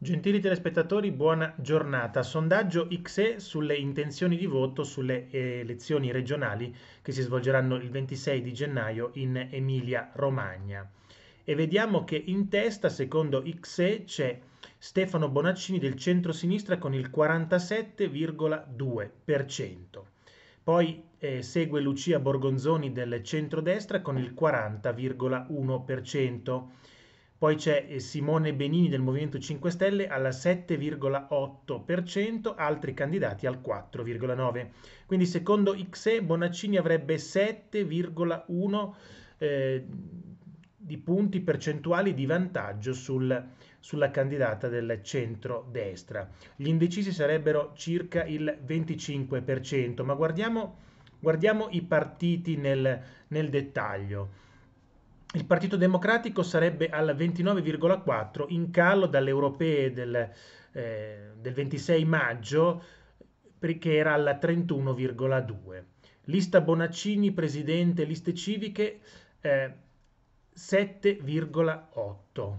Gentili telespettatori, buona giornata. Sondaggio XE sulle intenzioni di voto sulle eh, elezioni regionali che si svolgeranno il 26 di gennaio in Emilia-Romagna. E vediamo che in testa, secondo XE, c'è Stefano Bonaccini del centro-sinistra con il 47,2%. Poi eh, segue Lucia Borgonzoni del centro-destra con il 40,1% poi c'è eh, Simone Benini del Movimento 5 Stelle al 7,8%, altri candidati al 4,9%. Quindi secondo XE Bonaccini avrebbe 7,1 eh, di punti percentuali di vantaggio sul, sulla candidata del centro-destra. Gli indecisi sarebbero circa il 25%, ma guardiamo, guardiamo i partiti nel, nel dettaglio il Partito Democratico sarebbe al 29,4 in calo dalle europee del, eh, del 26 maggio perché era al 31,2. Lista Bonaccini, presidente, liste civiche eh, 7,8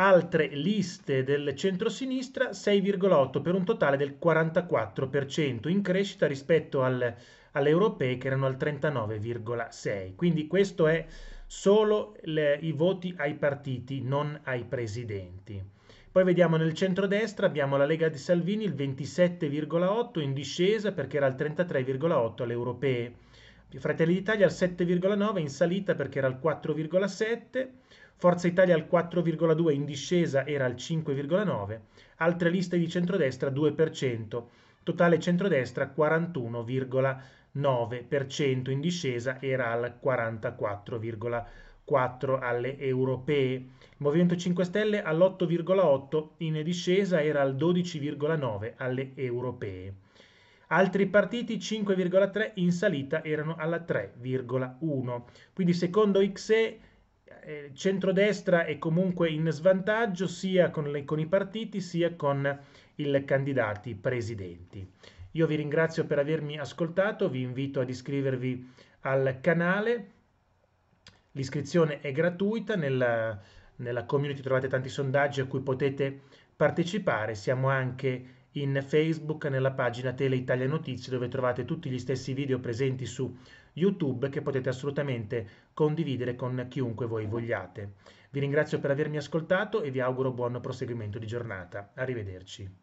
altre liste del centrosinistra 6,8 per un totale del 44% in crescita rispetto al, alle europee che erano al 39,6. Quindi questo è solo le, i voti ai partiti, non ai presidenti. Poi vediamo nel centrodestra abbiamo la Lega di Salvini il 27,8 in discesa perché era al 33,8 alle europee. Fratelli d'Italia al 7,9 in salita perché era al 4,7. Forza Italia al 4,2 in discesa era al 5,9, altre liste di centrodestra 2%, totale centrodestra 41,9% in discesa era al 44,4 alle europee. Il Movimento 5 Stelle all'8,8 in discesa era al 12,9 alle europee. Altri partiti 5,3 in salita erano alla 3,1. Quindi secondo XE eh, centrodestra è comunque in svantaggio sia con, le, con i partiti sia con i candidati presidenti. Io vi ringrazio per avermi ascoltato, vi invito ad iscrivervi al canale, l'iscrizione è gratuita, nella, nella community trovate tanti sondaggi a cui potete partecipare, siamo anche in Facebook nella pagina Tele Italia Notizie dove trovate tutti gli stessi video presenti su YouTube che potete assolutamente condividere con chiunque voi vogliate. Vi ringrazio per avermi ascoltato e vi auguro buon proseguimento di giornata. Arrivederci.